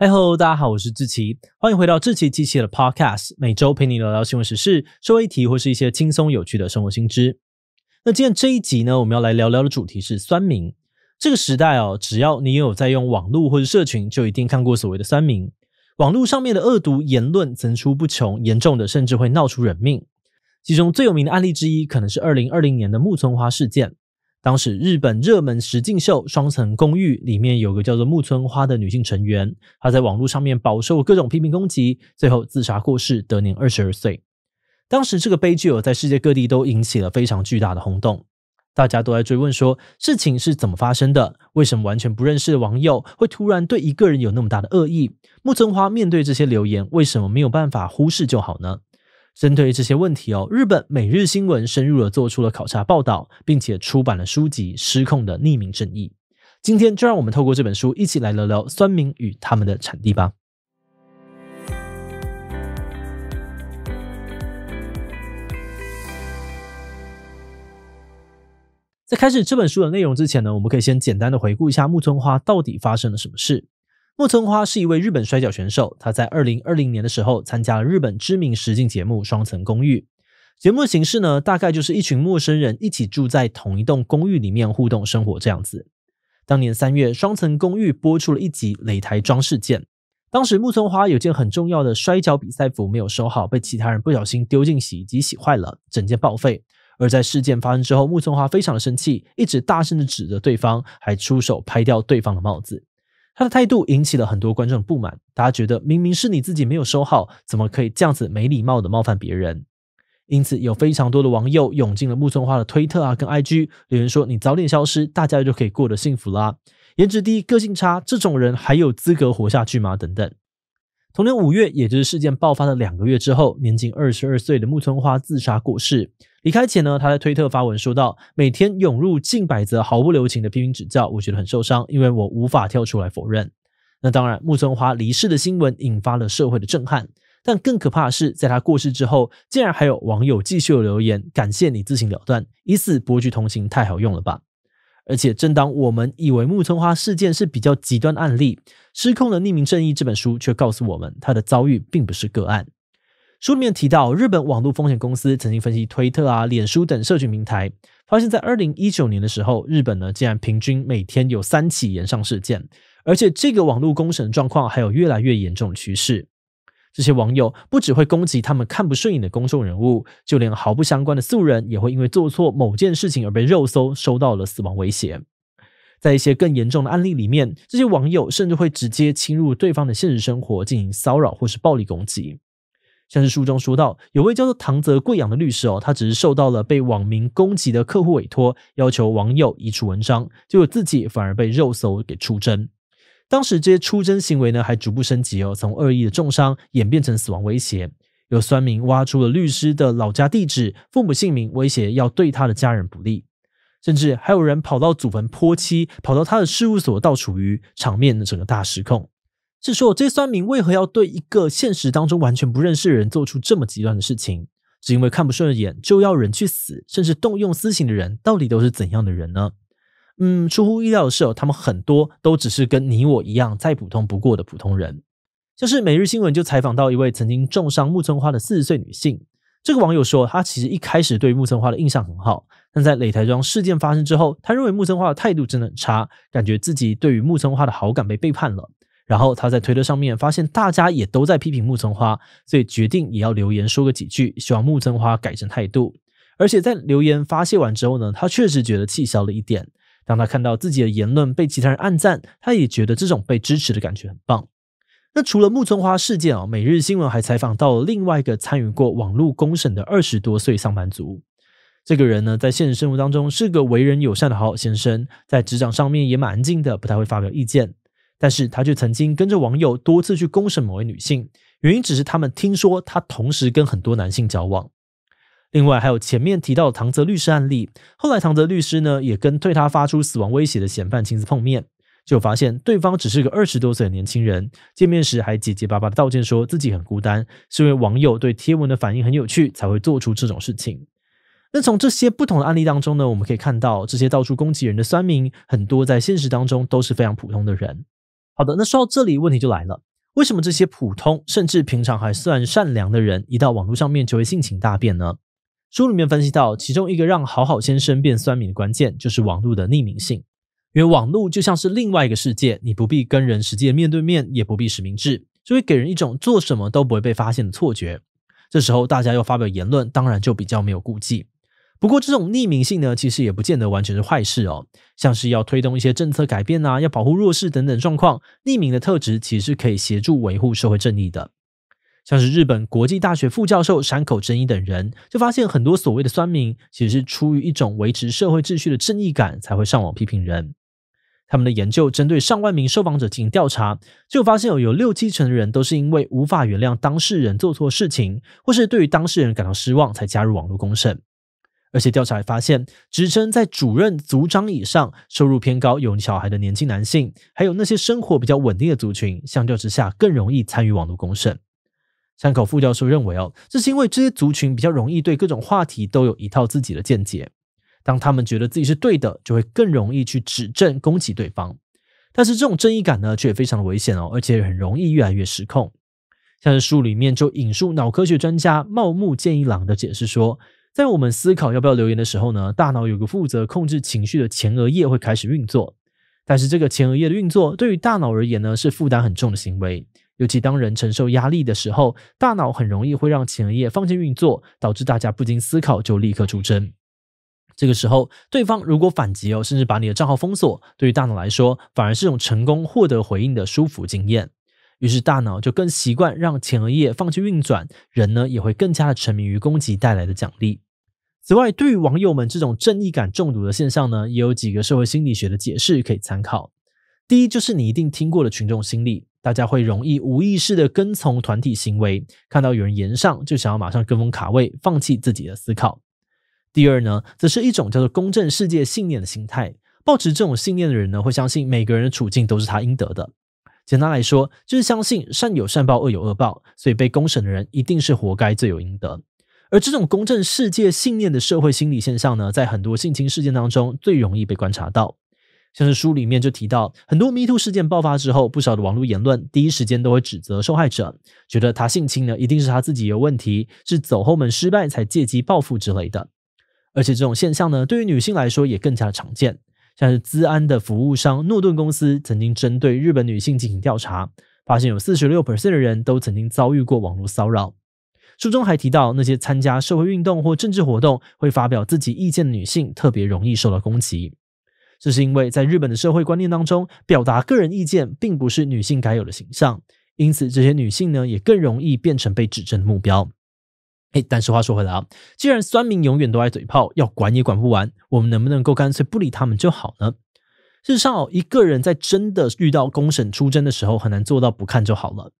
嗨 h e l l o 大家好，我是志奇，欢迎回到志奇机器的 Podcast，每周陪你聊聊新闻时事、社会议题或是一些轻松有趣的生活新知。那今天这一集呢，我们要来聊聊的主题是酸民。这个时代哦，只要你有在用网络或者社群，就一定看过所谓的酸民。网络上面的恶毒言论层出不穷，严重的甚至会闹出人命。其中最有名的案例之一，可能是二零二零年的木村花事件。当时日本热门实境秀《双层公寓》里面有个叫做木村花的女性成员，她在网络上面饱受各种批评攻击，最后自杀过世，得年二十二岁。当时这个悲剧在世界各地都引起了非常巨大的轰动，大家都在追问说事情是怎么发生的，为什么完全不认识的网友会突然对一个人有那么大的恶意？木村花面对这些留言，为什么没有办法忽视就好呢？针对这些问题哦，日本每日新闻深入的做出了考察报道，并且出版了书籍《失控的匿名正义》。今天就让我们透过这本书一起来聊聊酸民与他们的产地吧。在开始这本书的内容之前呢，我们可以先简单的回顾一下木村花到底发生了什么事。木村花是一位日本摔角选手，他在二零二零年的时候参加了日本知名实境节目《双层公寓》。节目形式呢，大概就是一群陌生人一起住在同一栋公寓里面互动生活这样子。当年三月，《双层公寓》播出了一集擂台装饰件。当时木村花有件很重要的摔跤比赛服没有收好，被其他人不小心丢进洗衣机洗坏了，整件报废。而在事件发生之后，木村花非常的生气，一直大声的指责对方，还出手拍掉对方的帽子。他的态度引起了很多观众的不满，大家觉得明明是你自己没有收好，怎么可以这样子没礼貌的冒犯别人？因此有非常多的网友涌进了木村花的推特啊跟 IG，留言说你早点消失，大家就可以过得幸福啦。颜值低、个性差，这种人还有资格活下去吗？等等。同年五月，也就是事件爆发的两个月之后，年仅二十二岁的木村花自杀过世。离开前呢，他在推特发文说道：“每天涌入近百则毫不留情的批评指教，我觉得很受伤，因为我无法跳出来否认。”那当然，木村花离世的新闻引发了社会的震撼，但更可怕的是，在他过世之后，竟然还有网友继续留言：“感谢你自行了断，以此博取同情，太好用了吧。”而且，正当我们以为木村花事件是比较极端的案例，失控的匿名正义这本书却告诉我们，他的遭遇并不是个案。书里面提到，日本网络风险公司曾经分析推特啊、脸书等社群平台，发现在二零一九年的时候，日本呢竟然平均每天有三起延上事件，而且这个网络工程状况还有越来越严重的趋势。这些网友不只会攻击他们看不顺眼的公众人物，就连毫不相关的素人也会因为做错某件事情而被肉搜，收到了死亡威胁。在一些更严重的案例里面，这些网友甚至会直接侵入对方的现实生活进行骚扰或是暴力攻击。像是书中说到，有位叫做唐泽贵阳的律师哦，他只是受到了被网民攻击的客户委托，要求网友移除文章，结果自己反而被肉搜给出征。当时这些出征行为呢，还逐步升级哦，从恶意的重伤演变成死亡威胁。有酸民挖出了律师的老家地址、父母姓名，威胁要对他的家人不利。甚至还有人跑到祖坟泼漆，跑到他的事务所倒处于场面，整个大失控。是说这些算民为何要对一个现实当中完全不认识的人做出这么极端的事情？只因为看不顺眼就要人去死，甚至动用私刑的人，到底都是怎样的人呢？嗯，出乎意料的是，他们很多都只是跟你我一样再普通不过的普通人。像是《每日新闻》就采访到一位曾经重伤木村花的四十岁女性。这个网友说，她其实一开始对木村花的印象很好，但在擂台庄事件发生之后，他认为木村花的态度真的很差，感觉自己对于木村花的好感被背叛了。然后他在推特上面发现大家也都在批评木村花，所以决定也要留言说个几句，希望木村花改正态度。而且在留言发泄完之后呢，他确实觉得气消了一点。当他看到自己的言论被其他人暗赞，他也觉得这种被支持的感觉很棒。那除了木村花事件啊，每日新闻还采访到了另外一个参与过网络公审的二十多岁上班族。这个人呢，在现实生活当中是个为人友善的好好先生，在职场上面也蛮安静的，不太会发表意见。但是他却曾经跟着网友多次去公审某位女性，原因只是他们听说他同时跟很多男性交往。另外还有前面提到的唐泽律师案例，后来唐泽律师呢也跟对他发出死亡威胁的嫌犯亲自碰面，就发现对方只是个二十多岁的年轻人，见面时还结结巴巴的道歉，说自己很孤单，是因为网友对贴文的反应很有趣才会做出这种事情。那从这些不同的案例当中呢，我们可以看到这些到处攻击人的酸民，很多在现实当中都是非常普通的人。好的，那说到这里问题就来了，为什么这些普通甚至平常还算善良的人，一到网络上面就会性情大变呢？书里面分析到，其中一个让好好先生变酸民的关键，就是网络的匿名性。因为网络就像是另外一个世界，你不必跟人际的面对面，也不必实名制，就会给人一种做什么都不会被发现的错觉。这时候大家要发表言论，当然就比较没有顾忌。不过这种匿名性呢，其实也不见得完全是坏事哦。像是要推动一些政策改变啊，要保护弱势等等状况，匿名的特质其实可以协助维护社会正义的。像是日本国际大学副教授山口真一等人，就发现很多所谓的酸民，其实是出于一种维持社会秩序的正义感才会上网批评人。他们的研究针对上万名受访者进行调查，就发现有有六七成的人都是因为无法原谅当事人做错事情，或是对于当事人感到失望才加入网络公审。而且调查还发现，职称在主任、组长以上，收入偏高、有小孩的年轻男性，还有那些生活比较稳定的族群，相较之下更容易参与网络公审。山口副教授认为，哦，这是因为这些族群比较容易对各种话题都有一套自己的见解。当他们觉得自己是对的，就会更容易去指正攻击对方。但是这种正义感呢，却也非常的危险哦，而且很容易越来越失控。像是书里面就引述脑科学专家茂木健一郎的解释说，在我们思考要不要留言的时候呢，大脑有个负责控制情绪的前额叶会开始运作。但是这个前额叶的运作对于大脑而言呢，是负担很重的行为。尤其当人承受压力的时候，大脑很容易会让前额叶放弃运作，导致大家不经思考就立刻出征。这个时候，对方如果反击哦，甚至把你的账号封锁，对于大脑来说，反而是种成功获得回应的舒服经验。于是大脑就更习惯让前额叶放弃运转，人呢也会更加的沉迷于攻击带来的奖励。此外，对于网友们这种正义感中毒的现象呢，也有几个社会心理学的解释可以参考。第一就是你一定听过的群众心理，大家会容易无意识的跟从团体行为，看到有人言上就想要马上跟风卡位，放弃自己的思考。第二呢，则是一种叫做公正世界信念的心态，抱持这种信念的人呢，会相信每个人的处境都是他应得的。简单来说，就是相信善有善报，恶有恶报，所以被公审的人一定是活该，罪有应得。而这种公正世界信念的社会心理现象呢，在很多性侵事件当中最容易被观察到。像是书里面就提到，很多 MeToo 事件爆发之后，不少的网络言论第一时间都会指责受害者，觉得他性侵呢一定是他自己有问题，是走后门失败才借机报复之类的。而且这种现象呢，对于女性来说也更加的常见。像是资安的服务商诺顿公司曾经针对日本女性进行调查，发现有46%的人都曾经遭遇过网络骚扰。书中还提到，那些参加社会运动或政治活动，会发表自己意见的女性，特别容易受到攻击。这是因为在日本的社会观念当中，表达个人意见并不是女性该有的形象，因此这些女性呢也更容易变成被指证的目标。嘿，但是话说回来啊，既然酸民永远都爱嘴炮，要管也管不完，我们能不能够干脆不理他们就好呢？事上哦，一个人在真的遇到公审出征的时候，很难做到不看就好了。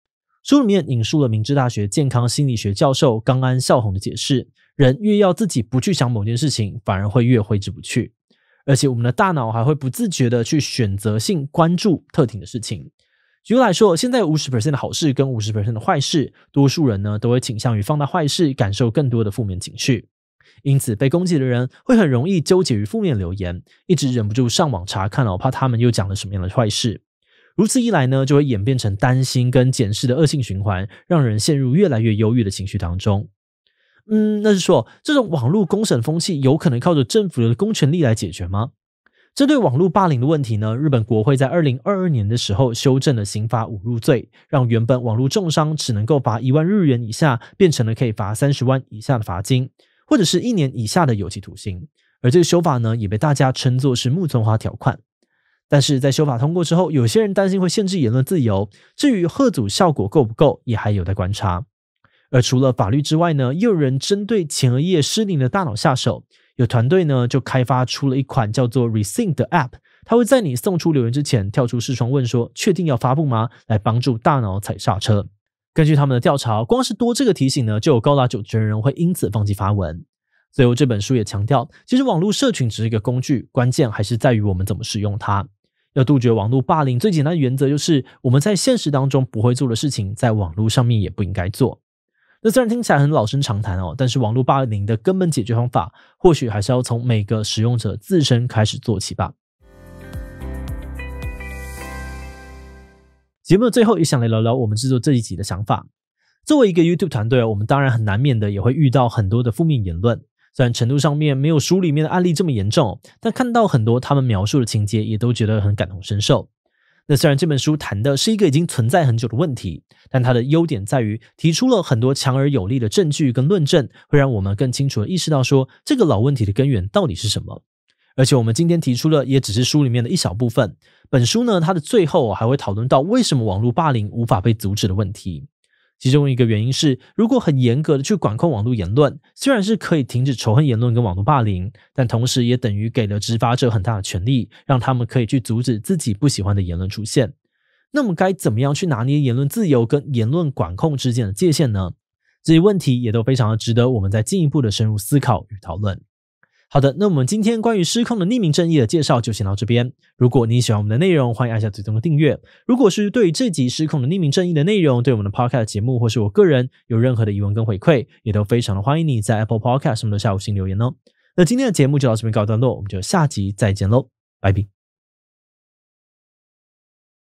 书里面引述了明治大学健康心理学教授冈安孝宏的解释：，人越要自己不去想某件事情，反而会越挥之不去。而且我们的大脑还会不自觉的去选择性关注特定的事情。举例来说，现在五十的好事跟五十的坏事，多数人呢都会倾向于放大坏事，感受更多的负面情绪。因此，被攻击的人会很容易纠结于负面留言，一直忍不住上网查看，我怕他们又讲了什么样的坏事。如此一来呢，就会演变成担心跟检视的恶性循环，让人陷入越来越忧郁的情绪当中。嗯，那是说，这种网络公审风气有可能靠着政府的公权力来解决吗？针对网络霸凌的问题呢，日本国会在二零二二年的时候修正了刑法侮辱罪，让原本网络重伤只能够罚一万日元以下，变成了可以罚三十万以下的罚金，或者是一年以下的有期徒刑。而这个修法呢，也被大家称作是木村花条款。但是在修法通过之后，有些人担心会限制言论自由。至于贺组效果够不够，也还有待观察。而除了法律之外呢，又有人针对前额叶失灵的大脑下手。有团队呢就开发出了一款叫做 r e c y n c 的 App，它会在你送出留言之前跳出视窗问说：“确定要发布吗？”来帮助大脑踩刹车。根据他们的调查，光是多这个提醒呢，就有高达九成人会因此放弃发文。最后这本书也强调，其实网络社群只是一个工具，关键还是在于我们怎么使用它。要杜绝网络霸凌，最简单的原则就是我们在现实当中不会做的事情，在网络上面也不应该做。那虽然听起来很老生常谈哦，但是网络霸凌的根本解决方法，或许还是要从每个使用者自身开始做起吧。节目的最后也想来聊聊我们制作这一集的想法。作为一个 YouTube 团队，我们当然很难免的也会遇到很多的负面言论，虽然程度上面没有书里面的案例这么严重，但看到很多他们描述的情节，也都觉得很感同身受。那虽然这本书谈的是一个已经存在很久的问题，但它的优点在于提出了很多强而有力的证据跟论证，会让我们更清楚的意识到说这个老问题的根源到底是什么。而且我们今天提出的也只是书里面的一小部分。本书呢，它的最后还会讨论到为什么网络霸凌无法被阻止的问题。其中一个原因是，如果很严格的去管控网络言论，虽然是可以停止仇恨言论跟网络霸凌，但同时也等于给了执法者很大的权利，让他们可以去阻止自己不喜欢的言论出现。那么，该怎么样去拿捏言论自由跟言论管控之间的界限呢？这些问题也都非常的值得我们再进一步的深入思考与讨论。好的，那我们今天关于《失控的匿名正义》的介绍就先到这边。如果你喜欢我们的内容，欢迎按下最上的订阅。如果是对于这集《失控的匿名正义》的内容，对我们的 Podcast 节目或是我个人有任何的疑问跟回馈，也都非常的欢迎你在 Apple Podcast 什么的下午星留言哦。那今天的节目就到这边告一段落，我们就下集再见喽，拜拜。